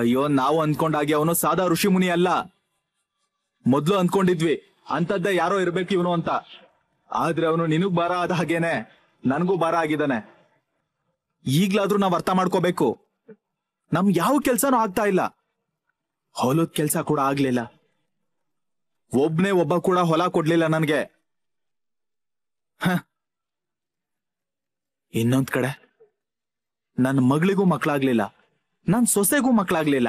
ಅಯ್ಯೋ ನಾವು ಅನ್ಕೊಂಡಾಗೆ ಅವನು ಸಾದಾ ಋಷಿ ಮುನಿ ಅಲ್ಲ ಮೊದ್ಲು ಅಂದ್ಕೊಂಡಿದ್ವಿ ಅಂತದ್ದೇ ಯಾರೋ ಇರ್ಬೇಕು ಇವನು ಅಂತ ಆದ್ರೆ ಅವನು ನಿನಗ್ ಬಾರ ಆದ ಹಾಗೇನೆ ನನ್ಗೂ ಬಾರ ಆಗಿದ್ದಾನೆ ಈಗ್ಲಾದ್ರೂ ನಾವ್ ಅರ್ಥ ಮಾಡ್ಕೋಬೇಕು ನಮ್ ಯಾವ ಕೆಲ್ಸನೂ ಆಗ್ತಾ ಇಲ್ಲ ಹೊಲದ ಕೆಲ್ಸ ಕೂಡ ಆಗ್ಲಿಲ್ಲ ಒಬ್ನೇ ಒಬ್ಬ ಕೂಡ ಹೊಲ ಕೊಡ್ಲಿಲ್ಲ ನನ್ಗೆ ಇನ್ನೊಂದ್ ಕಡೆ ನನ್ನ ಮಗಳಿಗೂ ಮಕ್ಕಳಾಗ್ಲಿಲ್ಲ ನನ್ ಸೊಸೆಗೂ ಮಕ್ಳಾಗ್ಲಿಲ್ಲ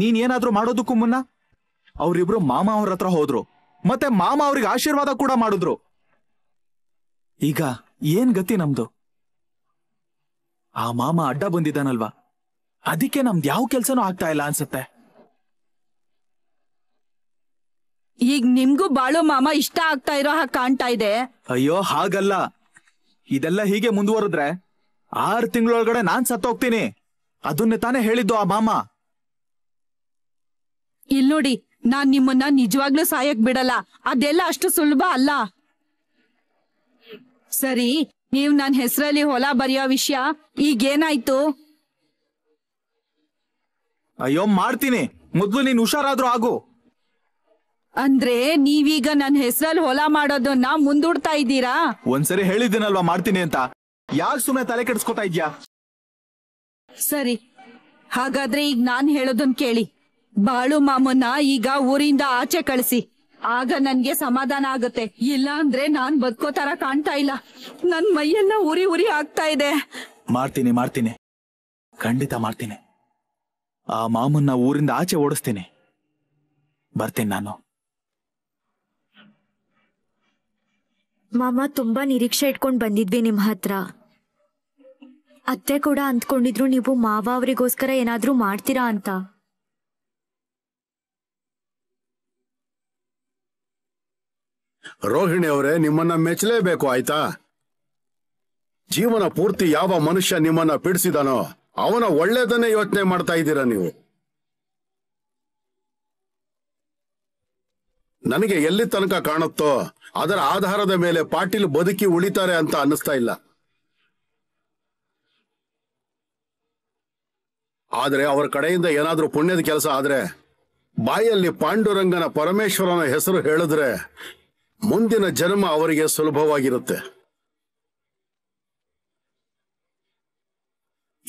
ನೀನ್ ಏನಾದ್ರೂ ಮಾಡೋದಕ್ಕೂ ಮುನ್ನ ಅವರಿಬ್ರು ಮಾಮ ಅವ್ರ ಹತ್ರ ಹೋದ್ರು ಮತ್ತೆ ಮಾಮ ಅವ್ರಿಗೆ ಆಶೀರ್ವಾದ ಕೂಡ ಮಾಡಿದ್ರು ಈಗ ಏನ್ ಗತಿ ನಮ್ದು ಆ ಮಾಮ ಅಡ್ಡ ಬಂದಿದ್ದಾನಲ್ವಾ ಅದಕ್ಕೆ ನಮ್ದು ಯಾವ ಕೆಲ್ಸನೂ ಆಗ್ತಾ ಇಲ್ಲ ಅನ್ಸುತ್ತೆ ಈಗ ನಿಮ್ಗೂ ಬಾಳು ಮಾಮ ಇಷ್ಟ ಆಗ್ತಾ ಇರೋ ಹಾಗೆ ಕಾಣ್ತಾ ಇದೆ ಅಯ್ಯೋ ಹಾಗಲ್ಲ ಇದೆಲ್ಲ ಹೀಗೆ ಮುಂದುವರೆದ್ರೆ ಆರು ತಿಂಗಳೊಳಗಡೆ ನಾನ್ ಸತ್ತೋಗ್ತೀನಿ ಅದನ್ನೇ ತಾನೇ ಹೇಳಿದ್ದು ಆ ಮಾಮ ಇಲ್ ನೋಡಿ ನಾನ್ ನಿಮ್ಮನ್ನ ನಿಜವಾಗ್ಲೂ ಸಾಯಕ್ ಬಿಡಲ್ಲ ಅದೆಲ್ಲ ಅಷ್ಟು ಸುಲಭ ಅಲ್ಲ ಸರಿ ನೀವ್ ನನ್ ಹೆಸರಲ್ಲಿ ಹೊಲ ಬರೆಯೋ ವಿಷಯ ಈಗೇನಾಯ್ತು ಅಯ್ಯೋ ಮಾಡ್ತೀನಿ ಮೊದ್ಲು ನೀನ್ ಹುಷಾರಾದ್ರೂ ಆಗು ಅಂದ್ರೆ ನೀವೀಗ ನನ್ ಹೆಸರಲ್ಲಿ ಹೊಲ ಮಾಡೋದನ್ನ ಮುಂದೂಡ್ತಾ ಇದ್ದೀರಾ ಒಂದ್ಸರಿ ಹೇಳಿದ್ದೀನಲ್ವಾ ಮಾಡ್ತೀನಿ ಅಂತ ಯಾಕೆ ಸುಮ್ಮನೆ ತಲೆ ಕೆಡಿಸ್ಕೊತಾ ಇದ್ಯಾ ಸರಿ ಹಾಗಾದ್ರೆ ಈಗ ನಾನ್ ಹೇಳೋದನ್ ಕೇಳಿ ಬಾಳು ಮಾಮನ್ನ ಈಗ ಊರಿಂದ ಆಚೆ ಕಳಿಸಿ ಆಗ ನನ್ಗೆ ಸಮಾಧಾನ ಆಗುತ್ತೆ ಇಲ್ಲ ಅಂದ್ರೆ ನಾನ್ ಬದುಕೋ ಕಾಣ್ತಾ ಇಲ್ಲ ನನ್ ಮೈಯನ್ನ ಉರಿ ಉರಿ ಆಗ್ತಾ ಇದೆ ಮಾಡ್ತೀನಿ ಮಾಡ್ತೀನಿ ಖಂಡಿತ ಮಾಡ್ತೀನಿ ಆ ಮಾಮನ್ನ ಊರಿಂದ ಆಚೆ ಓಡಿಸ್ತೀನಿ ಬರ್ತೀನಿ ನಾನು ಮಾಮ ತುಂಬಾ ನಿರೀಕ್ಷೆ ಇಟ್ಕೊಂಡ್ ಬಂದಿದ್ವಿ ನಿಮ್ ಹತ್ರ ಅತ್ತೆ ಕೂಡ ಅಂದ್ಕೊಂಡಿದ್ರು ನೀವು ಮಾವ ಅವರಿಗೋಸ್ಕರ ಏನಾದ್ರೂ ಮಾಡ್ತೀರಾ ಅಂತ ರೋಹಿಣಿ ಅವರೇ ನಿಮ್ಮನ್ನ ಮೆಚ್ಚಲೇಬೇಕು ಆಯ್ತಾ ಜೀವನ ಪೂರ್ತಿ ಯಾವ ಮನುಷ್ಯ ನಿಮ್ಮನ್ನ ಬಿಡಿಸಿದಾನೋ ಅವನ ಒಳ್ಳೇದನ್ನೇ ಯೋಚನೆ ಮಾಡ್ತಾ ಇದ್ದೀರಾ ನೀವು ನನಗೆ ಎಲ್ಲಿ ತನಕ ಕಾಣುತ್ತೋ ಅದರ ಆಧಾರದ ಮೇಲೆ ಪಾಟೀಲ್ ಬದುಕಿ ಉಳಿತಾರೆ ಅಂತ ಅನ್ನಿಸ್ತಾ ಇಲ್ಲ ಆದರೆ ಅವರ ಕಡೆಯಿಂದ ಏನಾದರೂ ಪುಣ್ಯದ ಕೆಲಸ ಆದರೆ ಬಾಯಲ್ಲಿ ಪಾಂಡುರಂಗನ ಪರಮೇಶ್ವರನ ಹೆಸರು ಹೇಳಿದ್ರೆ ಮುಂದಿನ ಜನ್ಮ ಅವರಿಗೆ ಸುಲಭವಾಗಿರುತ್ತೆ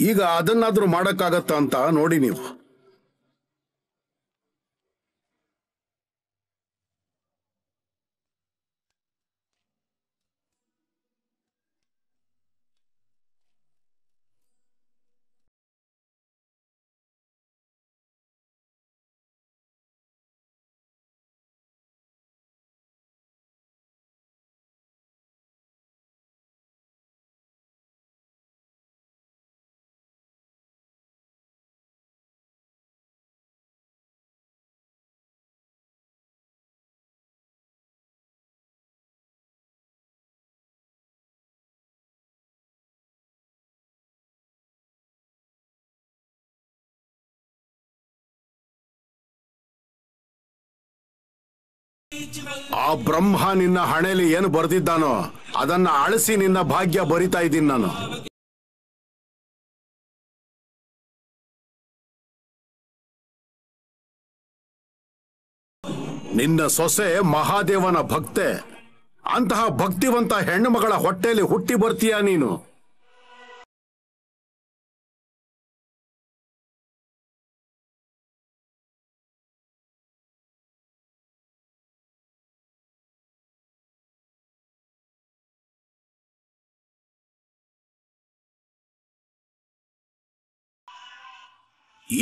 ಈಗ ಅದನ್ನಾದ್ರೂ ಮಾಡಕ್ಕಾಗತ್ತ ಅಂತ ನೋಡಿ ನೀವು ಆ ಬ್ರಹ್ಮ ನಿನ್ನ ಹಣೆಯಲ್ಲಿ ಏನು ಬರೆದಿದ್ದಾನೋ ಅದನ್ನ ಅಳಿಸಿ ನಿನ್ನ ಭಾಗ್ಯ ಬರಿತಾ ಇದ್ದೀನಿ ನಾನು ನಿನ್ನ ಸೊಸೆ ಮಹಾದೇವನ ಭಕ್ತೆ ಅಂತಹ ಭಕ್ತಿವಂತ ಹೆಣ್ಣು ಮಗಳ ಹೊಟ್ಟೆಯಲ್ಲಿ ಹುಟ್ಟಿ ಬರ್ತೀಯಾ ನೀನು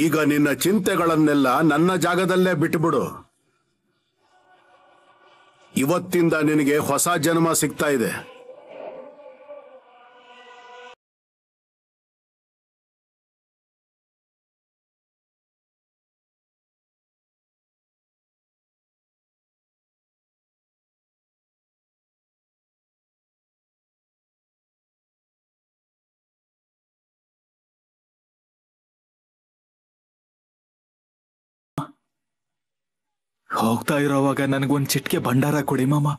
ಈಗ ನಿನ್ನ ಚಿಂತೆಗಳನ್ನೆಲ್ಲ ನನ್ನ ಜಾಗದಲ್ಲೇ ಬಿಟ್ಟುಬಿಡು ಇವತ್ತಿಂದ ನಿನಗೆ ಹೊಸ ಜನ್ಮ ಸಿಗ್ತಾ ಇದೆ ಹೋಗ್ತಾ ಇರೋವಾಗ ನನಗೊಂದು ಚಿಟ್ಕೆ ಭಂಡಾರ ಕೊಡಿ ಮಾಮಾ?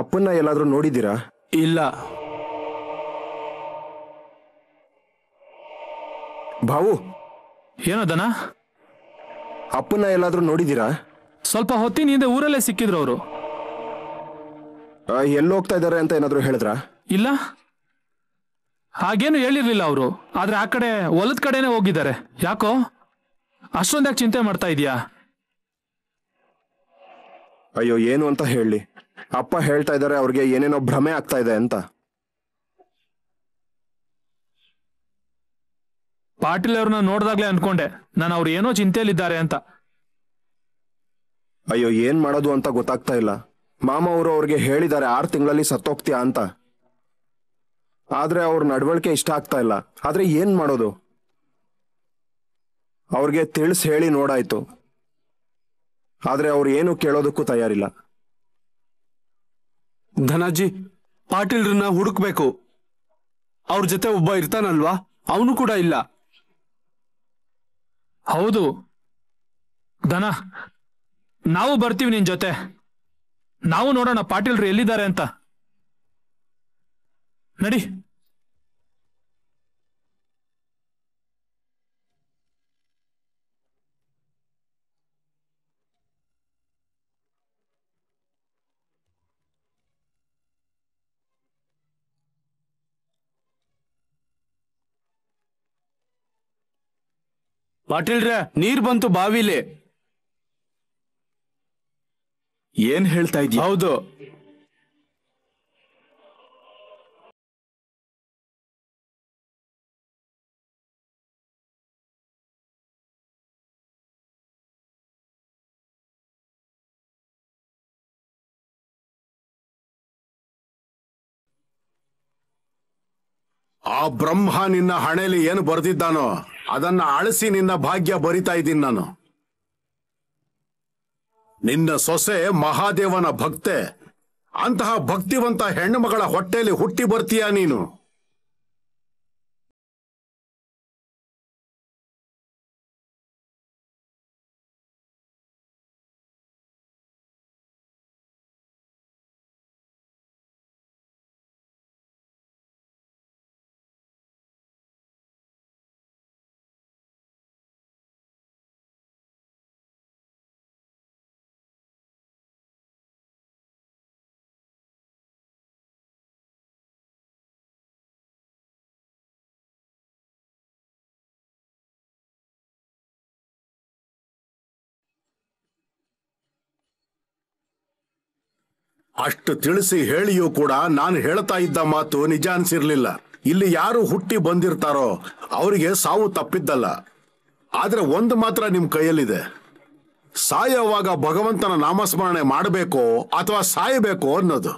ಅಪ್ಪನ್ನ ಎಲ್ಲಾದ್ರೂ ನೋಡಿದ್ದೀರಾ ಇಲ್ಲ ಭಾವು ಏನೋ ಅಪ್ಪನ್ನ ಎಲ್ಲಾದ್ರೂ ನೋಡಿದ್ದೀರಾ ಸ್ವಲ್ಪ ಹೊತ್ತಿನ ಹಿಂದೆ ಊರಲ್ಲೇ ಸಿಕ್ಕಿದ್ರು ಅವರು ಎಲ್ಲಿ ಹೋಗ್ತಾ ಇದ್ದಾರೆ ಅಂತ ಏನಾದರೂ ಹೇಳಿದ್ರ ಇಲ್ಲ ಹಾಗೇನು ಹೇಳಿರ್ಲಿಲ್ಲ ಅವರು ಆದ್ರೆ ಆ ಕಡೆ ಹೊಲದ ಕಡೆನೆ ಹೋಗಿದ್ದಾರೆ ಯಾಕೋ ಅಷ್ಟೊಂದ್ಯಾಕೆ ಚಿಂತೆ ಮಾಡ್ತಾ ಇದೀಯ ಅಯ್ಯೋ ಏನು ಅಂತ ಹೇಳಿ ಅಪ್ಪ ಹೇಳ್ತಾ ಇದ್ದಾರೆ ಅವ್ರಿಗೆ ಏನೇನೋ ಭ್ರಮೆ ಆಗ್ತಾ ಇದೆ ಅಂತ ಪಾಟೀಲ್ ಅವ್ರನ್ನ ನೋಡ್ದಾಗ್ಲೇ ಅನ್ಕೊಂಡೆ ನಾನು ಅವ್ರು ಏನೋ ಚಿಂತೆಯಲ್ಲಿದ್ದಾರೆ ಅಂತ ಅಯ್ಯೋ ಏನ್ ಮಾಡೋದು ಅಂತ ಗೊತ್ತಾಗ್ತಾ ಇಲ್ಲ ಮಾಮ ಅವರು ಅವ್ರಿಗೆ ಹೇಳಿದ್ದಾರೆ ಆರು ತಿಂಗಳಲ್ಲಿ ಸತ್ತೋಗ್ತೀಯಾ ಅಂತ ಆದ್ರೆ ಅವ್ರ ನಡವಳಿಕೆ ಇಷ್ಟ ಆಗ್ತಾ ಇಲ್ಲ ಆದ್ರೆ ಏನ್ ಮಾಡೋದು ಅವ್ರಿಗೆ ತಿಳಿಸ್ ಹೇಳಿ ನೋಡಾಯ್ತು ಆದ್ರೆ ಅವ್ರು ಏನು ಕೇಳೋದಕ್ಕೂ ತಯಾರಿಲ್ಲ ಧನಾಜಿ ಪಾಟೀಲ್ರನ್ನ ಹುಡುಕ್ಬೇಕು ಅವ್ರ ಜೊತೆ ಒಬ್ಬ ಇರ್ತಾನಲ್ವಾ ಅವನು ಕೂಡ ಇಲ್ಲ ಹೌದು ಧನ ನಾವು ಬರ್ತೀವಿ ನಿನ್ ಜೊತೆ ನಾವು ನೋಡೋಣ ಪಾಟೀಲ್ರು ಎಲ್ಲಿದ್ದಾರೆ ಅಂತ ನಡಿ ಪಾಟೀಲ್ರೆ ನೀರ್ ಬಂತು ಬಾವಿಲಿ ಏನ್ ಹೇಳ್ತಾ ಇದೀಯ ಹೌದು ಆ ಬ್ರಹ್ಮ ನಿನ್ನ ಹಣೆಯಲ್ಲಿ ಏನು ಬರೆದಿದ್ದಾನೋ ಅದನ್ನ ಅಳಿಸಿ ನಿನ್ನ ಭಾಗ್ಯ ಬರಿತಾ ಇದ್ದೀನಿ ನಾನು ನಿನ್ನ ಸೊಸೆ ಮಹಾದೇವನ ಭಕ್ತೆ ಅಂತಹ ಭಕ್ತಿವಂತ ಹೆಣ್ಣುಮಗಳ ಮಗಳ ಹೊಟ್ಟೆಯಲ್ಲಿ ಹುಟ್ಟಿ ಬರ್ತೀಯಾ ನೀನು ಅಷ್ಟು ತಿಳಿಸಿ ಹೇಳಿಯೂ ಕೂಡ ನಾನು ಹೇಳ್ತಾ ಇದ್ದ ಮಾತು ನಿಜ ಅನ್ಸಿರ್ಲಿಲ್ಲ ಇಲ್ಲಿ ಯಾರು ಹುಟ್ಟಿ ಬಂದಿರ್ತಾರೋ ಅವರಿಗೆ ಸಾವು ತಪ್ಪಿದ್ದಲ್ಲ ಆದ್ರೆ ಒಂದು ಮಾತ್ರ ನಿಮ್ ಕೈಯಲ್ಲಿದೆ ಸಾಯುವಾಗ ಭಗವಂತನ ನಾಮಸ್ಮರಣೆ ಮಾಡಬೇಕೋ ಅಥವಾ ಸಾಯಬೇಕೋ ಅನ್ನೋದು